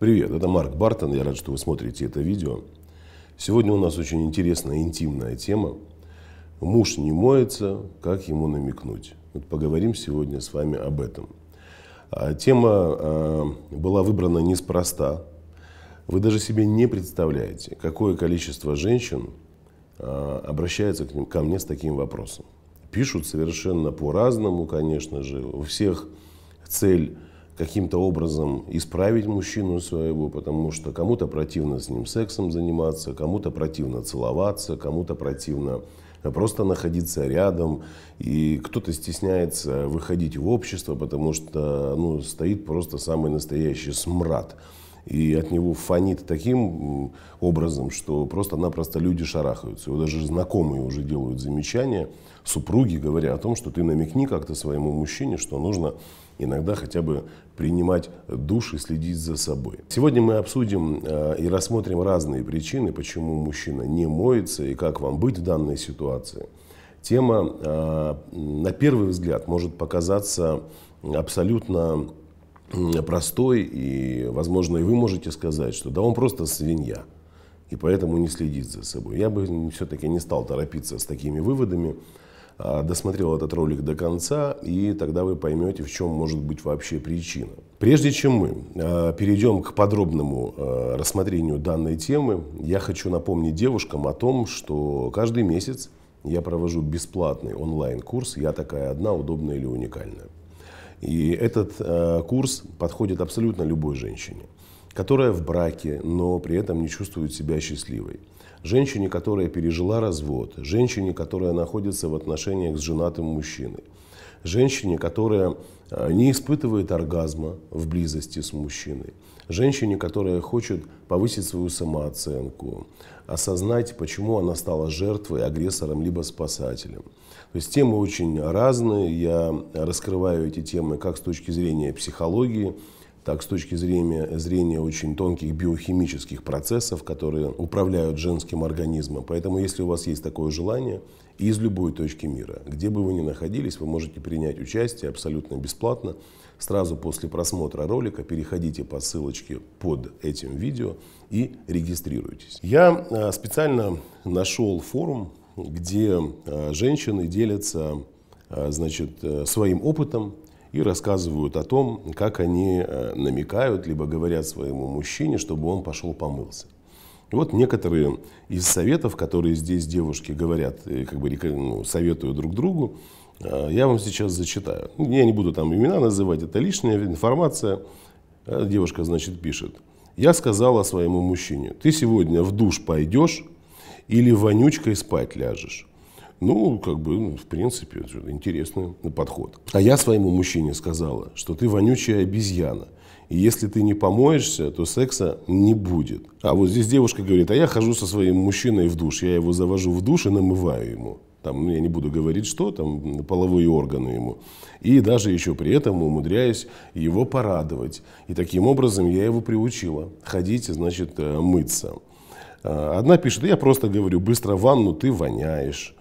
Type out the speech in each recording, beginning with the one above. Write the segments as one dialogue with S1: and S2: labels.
S1: Привет, это Марк Бартон, я рад, что вы смотрите это видео. Сегодня у нас очень интересная интимная тема. Муж не моется, как ему намекнуть? Вот поговорим сегодня с вами об этом. А, тема а, была выбрана неспроста. Вы даже себе не представляете, какое количество женщин а, обращается к ним, ко мне с таким вопросом. Пишут совершенно по-разному, конечно же. У всех цель каким-то образом исправить мужчину своего, потому что кому-то противно с ним сексом заниматься, кому-то противно целоваться, кому-то противно просто находиться рядом, и кто-то стесняется выходить в общество, потому что ну, стоит просто самый настоящий смрад. И от него фонит таким образом, что просто-напросто люди шарахаются. Его даже знакомые уже делают замечания. Супруги говоря о том, что ты намекни как-то своему мужчине, что нужно иногда хотя бы принимать душ и следить за собой. Сегодня мы обсудим э, и рассмотрим разные причины, почему мужчина не моется и как вам быть в данной ситуации. Тема, э, на первый взгляд, может показаться абсолютно простой, и, возможно, и вы можете сказать, что да он просто свинья, и поэтому не следит за собой. Я бы все-таки не стал торопиться с такими выводами, а, досмотрел этот ролик до конца, и тогда вы поймете, в чем может быть вообще причина. Прежде чем мы а, перейдем к подробному а, рассмотрению данной темы, я хочу напомнить девушкам о том, что каждый месяц я провожу бесплатный онлайн-курс «Я такая одна, удобная или уникальная». И этот курс подходит абсолютно любой женщине, которая в браке, но при этом не чувствует себя счастливой женщине, которая пережила развод, женщине, которая находится в отношениях с женатым мужчиной, женщине, которая э, не испытывает оргазма в близости с мужчиной, женщине, которая хочет повысить свою самооценку, осознать, почему она стала жертвой, агрессором, либо спасателем. То есть темы очень разные, я раскрываю эти темы как с точки зрения психологии, так с точки зрения, зрения очень тонких биохимических процессов, которые управляют женским организмом. Поэтому, если у вас есть такое желание, из любой точки мира, где бы вы ни находились, вы можете принять участие абсолютно бесплатно. Сразу после просмотра ролика переходите по ссылочке под этим видео и регистрируйтесь. Я э, специально нашел форум, где э, женщины делятся э, значит, своим опытом, и рассказывают о том, как они э, намекают, либо говорят своему мужчине, чтобы он пошел помылся. вот некоторые из советов, которые здесь девушки говорят, как бы ну, советуют друг другу, э, я вам сейчас зачитаю. Ну, я не буду там имена называть, это лишняя информация. Э, девушка, значит, пишет. Я сказала своему мужчине, ты сегодня в душ пойдешь или вонючкой спать ляжешь. Ну, как бы, ну, в принципе, интересный подход. А я своему мужчине сказала, что ты вонючая обезьяна. И если ты не помоешься, то секса не будет. А вот здесь девушка говорит, а я хожу со своим мужчиной в душ. Я его завожу в душ и намываю ему. Там, ну, я не буду говорить, что там, половые органы ему. И даже еще при этом умудряюсь его порадовать. И таким образом я его приучила. ходить, значит, э, мыться. Э, одна пишет, я просто говорю, быстро ванну, ты воняешь.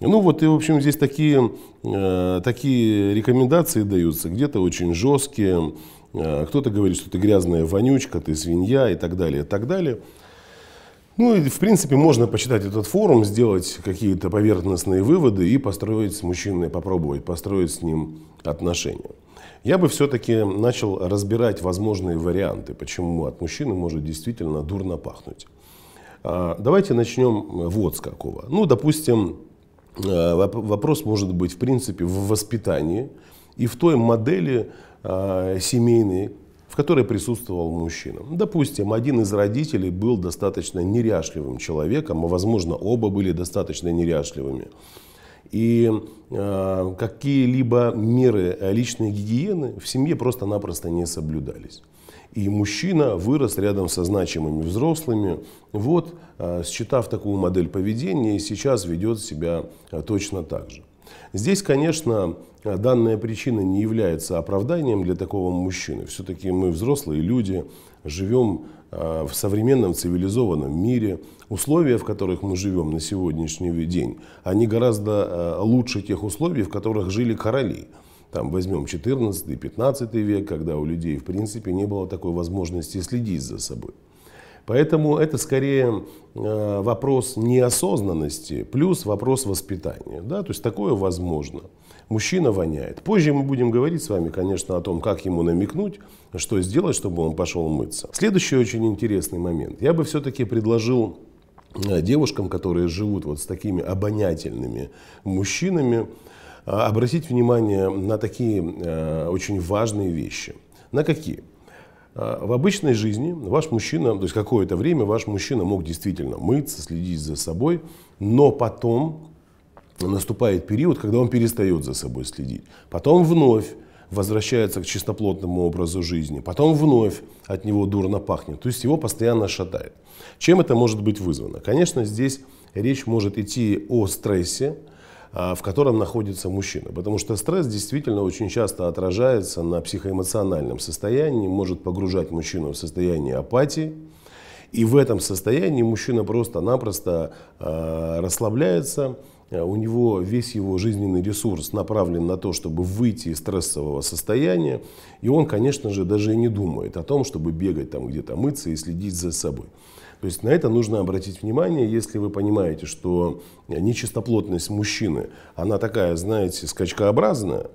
S1: Ну вот и, в общем, здесь такие, э, такие рекомендации даются, где-то очень жесткие, э, кто-то говорит, что ты грязная вонючка, ты свинья и так далее, и так далее. Ну и, в принципе, можно почитать этот форум, сделать какие-то поверхностные выводы и построить с мужчиной, попробовать построить с ним отношения. Я бы все-таки начал разбирать возможные варианты, почему от мужчины может действительно дурно пахнуть. А, давайте начнем вот с какого. Ну, допустим, Э, вопрос может быть, в принципе, в воспитании и в той модели э, семейной, в которой присутствовал мужчина. Допустим, один из родителей был достаточно неряшливым человеком, а возможно оба были достаточно неряшливыми. И э, какие-либо меры личной гигиены в семье просто-напросто не соблюдались. И мужчина вырос рядом со значимыми взрослыми, вот, а, считав такую модель поведения, и сейчас ведет себя а, точно так же. Здесь, конечно, а, данная причина не является оправданием для такого мужчины. Все-таки мы взрослые люди, живем в современном цивилизованном мире. Условия, в которых мы живем на сегодняшний день, они гораздо лучше тех условий, в которых жили короли там возьмем 14-15 век, когда у людей в принципе не было такой возможности следить за собой. Поэтому это скорее э, вопрос неосознанности плюс вопрос воспитания. Да? То есть такое возможно. Мужчина воняет. Позже мы будем говорить с вами, конечно, о том, как ему намекнуть, что сделать, чтобы он пошел мыться. Следующий очень интересный момент. Я бы все-таки предложил э, девушкам, которые живут вот с такими обонятельными мужчинами, а, обратить внимание на такие э, очень важные вещи. На какие? А, в обычной жизни ваш мужчина, то есть какое-то время ваш мужчина мог действительно мыться, следить за собой, но потом наступает период, когда он перестает за собой следить. Потом вновь возвращается к чистоплотному образу жизни. Потом вновь от него дурно пахнет. То есть его постоянно шатает. Чем это может быть вызвано? Конечно, здесь речь может идти о стрессе, а, в котором находится мужчина. Потому что стресс действительно очень часто отражается на психоэмоциональном состоянии, может погружать мужчину в состояние апатии. И в этом состоянии мужчина просто-напросто а, расслабляется, э, у него весь его жизненный ресурс направлен на то, чтобы выйти из стрессового состояния, и он, конечно же, даже и не думает о том, чтобы бегать там где-то мыться и следить за собой. То есть на это нужно обратить внимание, если вы понимаете, что нечистоплотность мужчины, она такая, знаете, скачкообразная,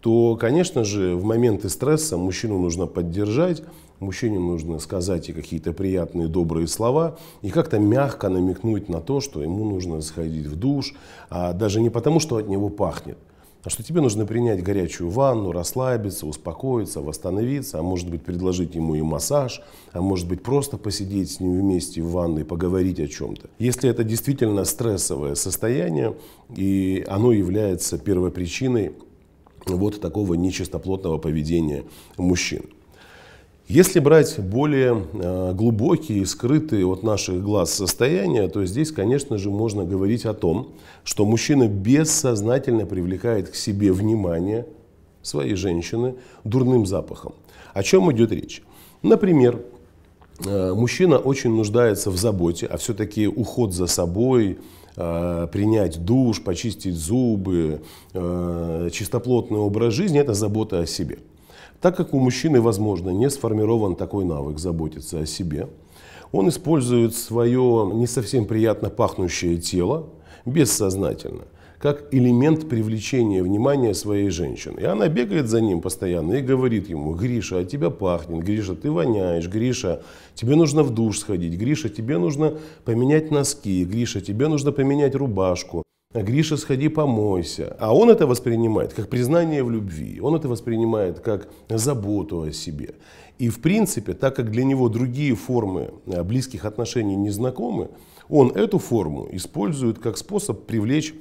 S1: то, конечно же, в моменты стресса мужчину нужно поддержать, мужчине нужно сказать и какие-то приятные, добрые слова, и как-то мягко намекнуть на то, что ему нужно сходить в душ, а даже не потому, что от него пахнет, Потому а что тебе нужно принять горячую ванну, расслабиться, успокоиться, восстановиться, а может быть предложить ему и массаж, а может быть просто посидеть с ним вместе в ванной, поговорить о чем-то. Если это действительно стрессовое состояние, и оно является первопричиной вот такого нечистоплотного поведения мужчин. Если брать более э, глубокие, и скрытые от наших глаз состояния, то здесь, конечно же, можно говорить о том, что мужчина бессознательно привлекает к себе внимание своей женщины дурным запахом. О чем идет речь? Например, э, мужчина очень нуждается в заботе, а все-таки уход за собой, э, принять душ, почистить зубы, чистоплотный образ жизни – это забота о себе – так как у мужчины, возможно, не сформирован такой навык заботиться о себе, он использует свое не совсем приятно пахнущее тело бессознательно – как элемент привлечения внимания своей женщины. И она бегает за ним постоянно и говорит ему, Гриша, а тебя пахнет, Гриша, ты воняешь, Гриша, тебе нужно в душ сходить, Гриша, тебе нужно поменять носки, Гриша, тебе нужно поменять рубашку. Гриша, сходи помойся. А он это воспринимает как признание в любви, он это воспринимает как заботу о себе. И в принципе, так как для него другие формы э, близких отношений не знакомы, он эту форму использует как способ привлечь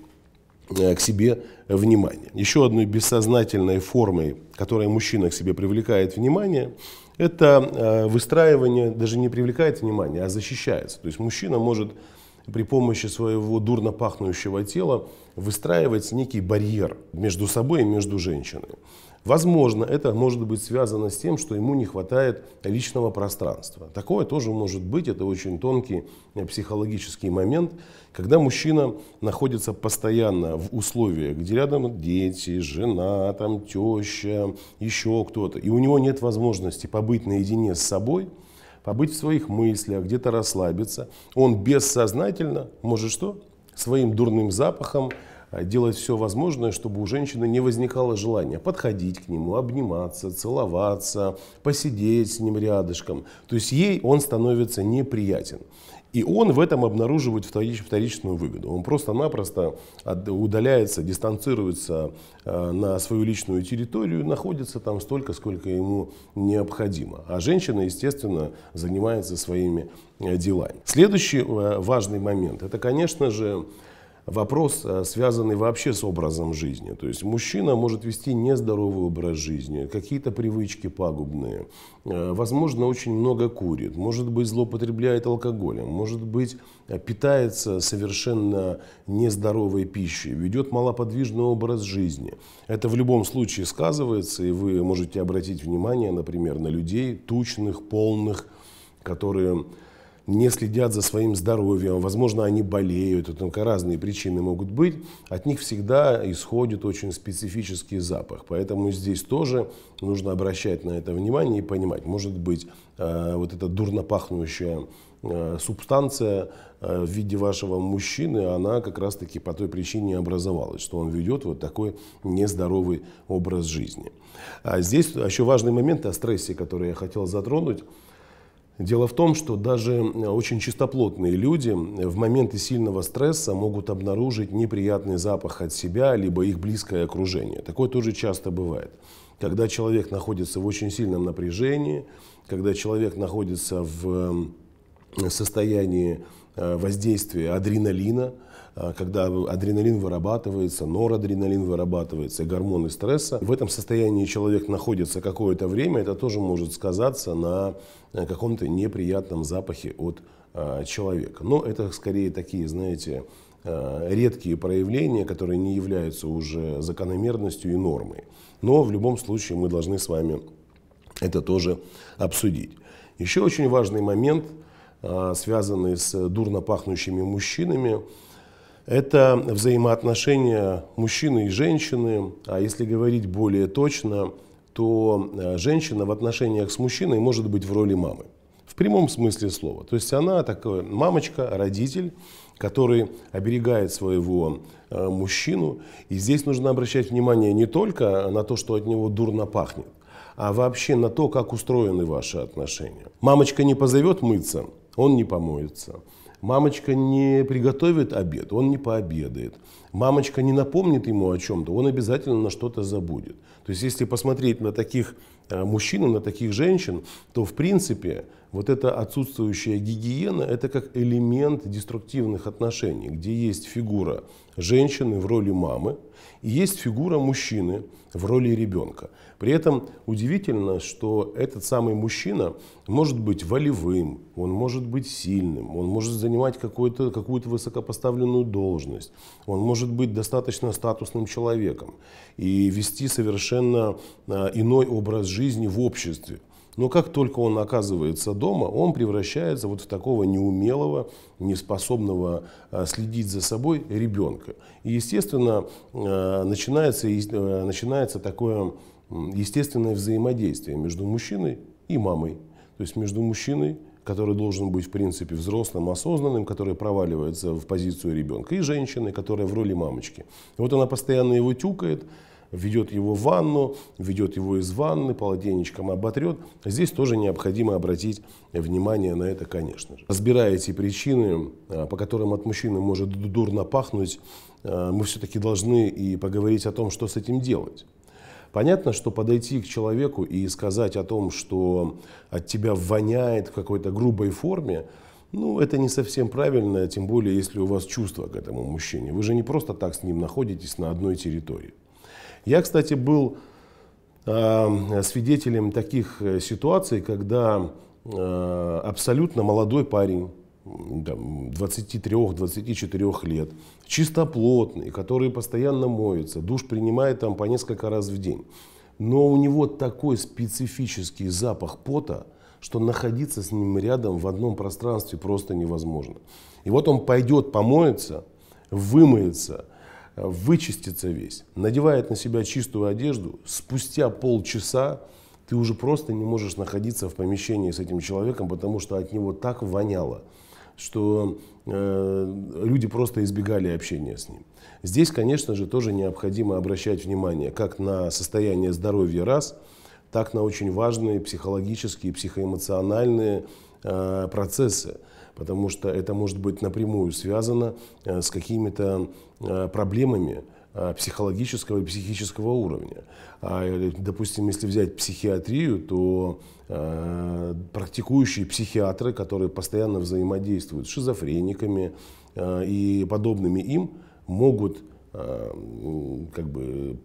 S1: э, к себе внимание. Еще одной бессознательной формой, которой мужчина к себе привлекает внимание, это э, выстраивание, даже не привлекает внимание, а защищается. То есть мужчина может при помощи своего дурно пахнущего тела выстраивать некий барьер между собой и между женщиной. Возможно, это может быть связано с тем, что ему не хватает личного пространства. Такое тоже может быть, это очень тонкий э, психологический момент, когда мужчина находится постоянно в условиях, где рядом дети, жена, там теща, еще кто-то, и у него нет возможности побыть наедине с собой – побыть в своих мыслях, где-то расслабиться, он бессознательно может что? Своим дурным запахом Э, делать все возможное, чтобы у женщины не возникало желания подходить к нему, обниматься, целоваться, посидеть с ним рядышком. То есть ей он становится неприятен. И он в этом обнаруживает вторичную выгоду. Он просто-напросто удаляется, дистанцируется э, на свою личную территорию, находится там столько, сколько ему необходимо. А женщина, естественно, занимается своими э, делами. Следующий важный момент – это, конечно же, вопрос, э, связанный вообще с образом жизни. То есть мужчина может вести нездоровый образ жизни, какие-то привычки пагубные, э, возможно, очень много курит, может быть, злоупотребляет алкоголем, может быть, э, питается совершенно нездоровой пищей, ведет малоподвижный образ жизни. Это в любом случае сказывается, и вы можете обратить внимание, например, на людей тучных, полных, которые не следят за своим здоровьем, возможно, они болеют, это только разные причины могут быть, от них всегда исходит очень специфический запах. Поэтому здесь тоже нужно обращать на это внимание и понимать, может быть, э, вот эта дурнопахнущая э, субстанция э, в виде вашего мужчины, она как раз-таки по той причине образовалась, что он ведет вот такой нездоровый образ жизни. А здесь еще важный момент о стрессе, который я хотел затронуть. Дело в том, что даже очень чистоплотные люди э, в моменты сильного стресса могут обнаружить неприятный запах от себя, либо их близкое окружение. Такое тоже часто бывает. Когда человек находится в очень сильном напряжении, когда человек находится в состоянии Э, воздействие адреналина, э, когда адреналин вырабатывается, норадреналин вырабатывается, гормоны стресса. В этом состоянии человек находится какое-то время, это тоже может сказаться на э, каком-то неприятном запахе от человека. Но это скорее такие, знаете, редкие проявления, которые не являются уже закономерностью и нормой. Но в любом случае мы должны с вами это тоже обсудить. Еще очень важный момент – а, связанные с дурно пахнущими мужчинами. Это взаимоотношения мужчины и женщины, а если говорить более точно, то а, женщина в отношениях с мужчиной может быть в роли мамы. В прямом смысле слова. То есть она такая мамочка, родитель, который оберегает своего а, мужчину. И здесь нужно обращать внимание не только на то, что от него дурно пахнет, а вообще на то, как устроены ваши отношения. Мамочка не позовет мыться, он не помоется. Мамочка не приготовит обед, он не пообедает. Мамочка не напомнит ему о чем-то, он обязательно на что-то забудет. То есть если посмотреть на таких э, мужчин, на таких женщин, то в принципе вот эта отсутствующая гигиена – это как элемент деструктивных отношений, где есть фигура женщины в роли мамы и есть фигура мужчины в роли ребенка. При этом удивительно, что этот самый мужчина может быть волевым, он может быть сильным, он может заниматься занимать какую-то какую высокопоставленную должность, он может быть достаточно статусным человеком и вести совершенно а, иной образ жизни в обществе. Но как только он оказывается дома, он превращается вот в такого неумелого, неспособного а, следить за собой ребенка. И, естественно, а, начинается, начинается такое естественное взаимодействие между мужчиной и мамой. То есть между мужчиной который должен быть, в принципе, взрослым, осознанным, который проваливается в позицию ребенка, и женщины, которая в роли мамочки. И вот она постоянно его тюкает, ведет его в ванну, ведет его из ванны, полотенечком оботрет. Здесь тоже необходимо обратить внимание на это, конечно же. Разбирая эти причины, а, по которым от мужчины может дурно пахнуть, а, мы все-таки должны и поговорить о том, что с этим делать. Понятно, что подойти к человеку и сказать о том, что от тебя воняет в какой-то грубой форме, ну, это не совсем правильно, тем более, если у вас чувства к этому мужчине. Вы же не просто так с ним находитесь на одной территории. Я, кстати, был э, свидетелем таких э, ситуаций, когда э, абсолютно молодой парень, 23-24 лет, чистоплотный, который постоянно моется, душ принимает там по несколько раз в день. Но у него такой специфический запах пота, что находиться с ним рядом в одном пространстве просто невозможно. И вот он пойдет, помоется, вымоется, вычистится весь, надевает на себя чистую одежду, спустя полчаса ты уже просто не можешь находиться в помещении с этим человеком, потому что от него так воняло что э, люди просто избегали общения с ним. Здесь, конечно же, тоже необходимо обращать внимание как на состояние здоровья раз, так на очень важные психологические, психоэмоциональные э, процессы потому что это может быть напрямую связано э, с какими-то э, проблемами э, психологического и психического уровня. А, допустим, если взять психиатрию, то э, практикующие психиатры, которые постоянно взаимодействуют с шизофрениками э, и подобными им, могут э, как бы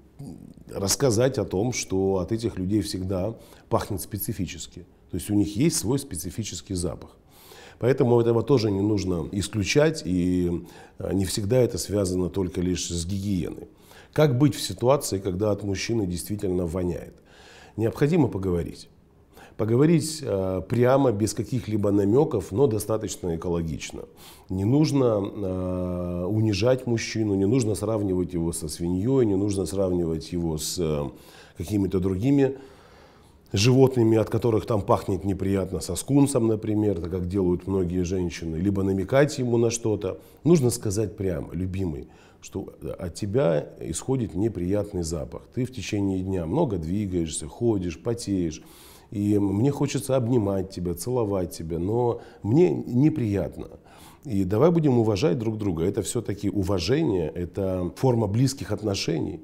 S1: рассказать о том, что от этих людей всегда пахнет специфически. То есть у них есть свой специфический запах. Поэтому этого тоже не нужно исключать, и э, не всегда это связано только лишь с гигиеной. Как быть в ситуации, когда от мужчины действительно воняет? Необходимо поговорить. Поговорить э, прямо, без каких-либо намеков, но достаточно экологично. Не нужно э, унижать мужчину, не нужно сравнивать его со свиньей, не нужно сравнивать его с какими-то другими животными, от которых там пахнет неприятно, со скунсом, например, так как делают многие женщины, либо намекать ему на что-то. Нужно сказать прямо, любимый, что от тебя исходит неприятный запах. Ты в течение дня много двигаешься, ходишь, потеешь. И мне хочется обнимать тебя, целовать тебя, но мне неприятно. И давай будем уважать друг друга. Это все-таки уважение, это форма близких отношений.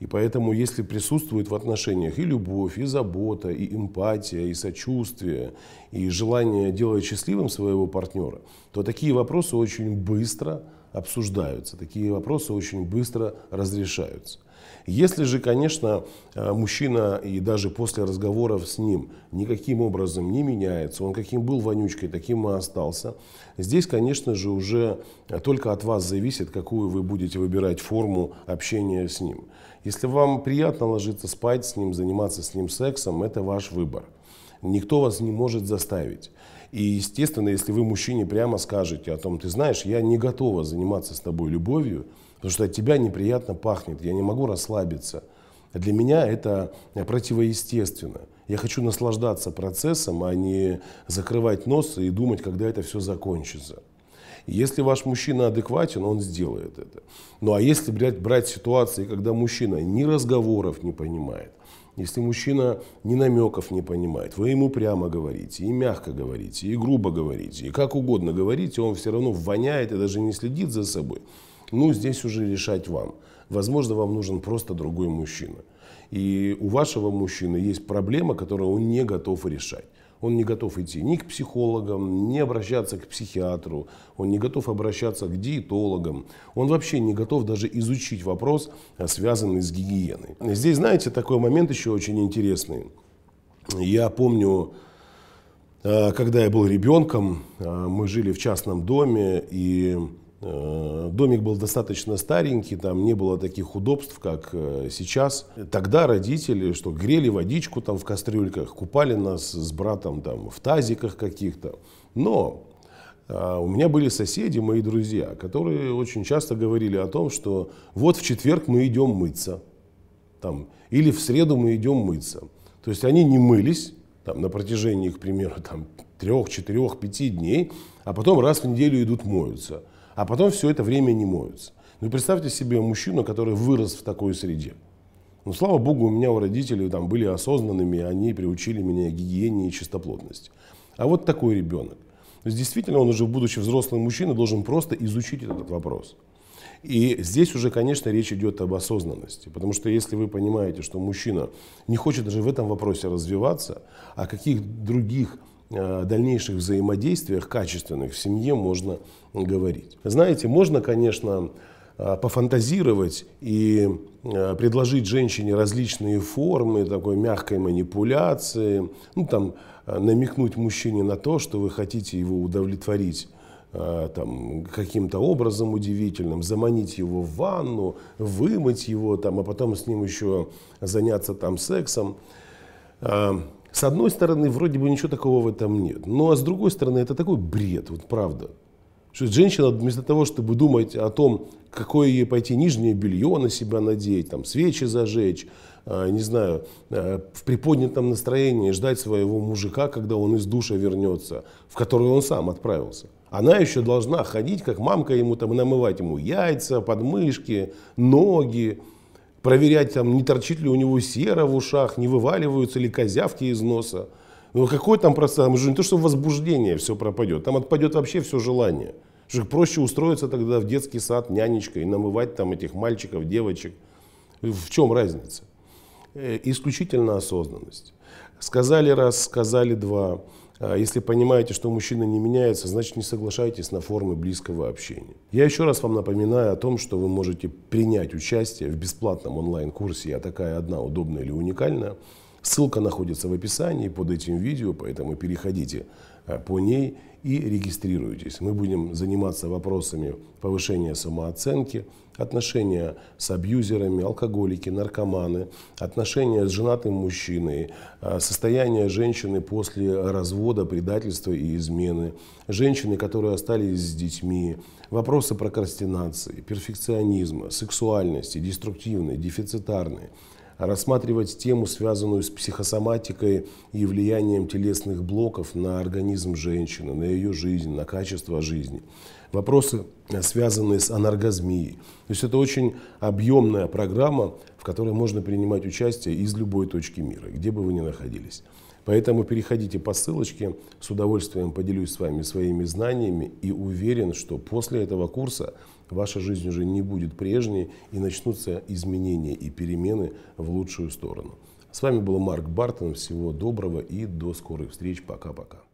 S1: И поэтому, если присутствует в отношениях и любовь, и забота, и эмпатия, и сочувствие, и желание делать счастливым своего партнера, то такие вопросы очень быстро обсуждаются, такие вопросы очень быстро разрешаются. Если же, конечно, э, мужчина и даже после разговоров с ним никаким образом не меняется, он каким был вонючкой, таким и остался, здесь, конечно же, уже только от вас зависит, какую вы будете выбирать форму общения с ним. Если вам приятно ложиться спать с ним, заниматься с ним сексом, это ваш выбор. Никто вас не может заставить. И, естественно, если вы мужчине прямо скажете о том, ты знаешь, я не готова заниматься с тобой любовью, потому что от тебя неприятно пахнет, я не могу расслабиться. Для меня это противоестественно. Я хочу наслаждаться процессом, а не закрывать нос и думать, когда это все закончится. Если ваш мужчина адекватен, он сделает это. Ну а если блядь, брать ситуации, когда мужчина ни разговоров не понимает, если мужчина ни намеков не понимает, вы ему прямо говорите, и мягко говорите, и грубо говорите, и как угодно говорите, он все равно воняет и даже не следит за собой. Ну, здесь уже решать вам. Возможно, вам нужен просто другой мужчина. И у вашего мужчины есть проблема, которую он не готов решать. Он не готов идти ни к психологам, не обращаться к психиатру, он не готов обращаться к диетологам, он вообще не готов даже изучить вопрос, э, связанный с гигиеной. Здесь, знаете, такой момент еще очень интересный. Я помню, э, когда я был ребенком, э, мы жили в частном доме, и Э, домик был достаточно старенький, там не было таких удобств, как э, сейчас. Тогда родители, что грели водичку там в кастрюльках, купали нас с братом там в тазиках каких-то. Но а, у меня были соседи, мои друзья, которые очень часто говорили о том, что вот в четверг мы идем мыться, там, или в среду мы идем мыться. То есть они не мылись там, на протяжении, к примеру, там, трех, четырех, пяти дней, а потом раз в неделю идут моются – а потом все это время не моются. Ну представьте себе мужчину, который вырос в такой среде. Ну, слава богу, у меня у родителей там были осознанными, они приучили меня гигиене и чистоплотности. А вот такой ребенок. То есть действительно он уже, будучи взрослым мужчиной, должен просто изучить этот вопрос. И здесь уже, конечно, речь идет об осознанности. Потому что если вы понимаете, что мужчина не хочет даже в этом вопросе развиваться, а каких других дальнейших взаимодействиях качественных в семье можно говорить. Знаете, можно, конечно, э, пофантазировать и э, предложить женщине различные формы такой мягкой манипуляции, ну, там, э, намекнуть мужчине на то, что вы хотите его удовлетворить там, каким-то образом удивительным, заманить его в ванну, вымыть его, там, а потом с ним еще заняться там сексом. С одной стороны, вроде бы ничего такого в этом нет. Но а с другой стороны, это такой бред, вот правда. Что женщина вместо того, чтобы думать о том, какое ей пойти нижнее белье на себя надеть, там, свечи зажечь, а, не знаю, а, в приподнятом настроении ждать своего мужика, когда он из душа вернется, в который он сам отправился. Она еще должна ходить, как мамка ему, там, намывать ему яйца, подмышки, ноги, проверять, там, не торчит ли у него сера в ушах, не вываливаются ли козявки из носа. Ну какое там просто, там же не то, что возбуждение все пропадет, там отпадет вообще все желание. Что проще устроиться тогда в детский сад нянечкой и намывать там этих мальчиков, девочек. В чем разница? Э, исключительно осознанность. Сказали раз, сказали два. А если понимаете, что мужчина не меняется, значит не соглашайтесь на формы близкого общения. Я еще раз вам напоминаю о том, что вы можете принять участие в бесплатном онлайн-курсе «Я такая одна, удобная или уникальная». Ссылка находится в описании под этим видео, поэтому переходите а, по ней и регистрируйтесь. Мы будем заниматься вопросами повышения самооценки, отношения с абьюзерами, алкоголики, наркоманы, отношения с женатым мужчиной, э, состояние женщины после развода, предательства и измены, женщины, которые остались с детьми, вопросы прокрастинации, перфекционизма, сексуальности, деструктивные, дефицитарные – рассматривать тему, связанную с психосоматикой и влиянием телесных блоков на организм женщины, на ее жизнь, на качество жизни. Вопросы, э, связанные с анаргазмией. То есть это очень объемная программа, в которой можно принимать участие из любой точки мира, где бы вы ни находились. Поэтому переходите по ссылочке, с удовольствием поделюсь с вами своими знаниями и уверен, что после этого курса ваша жизнь уже не будет прежней, и начнутся изменения и перемены в лучшую сторону. С вами был Марк Бартон. Всего доброго и до скорых встреч. Пока-пока.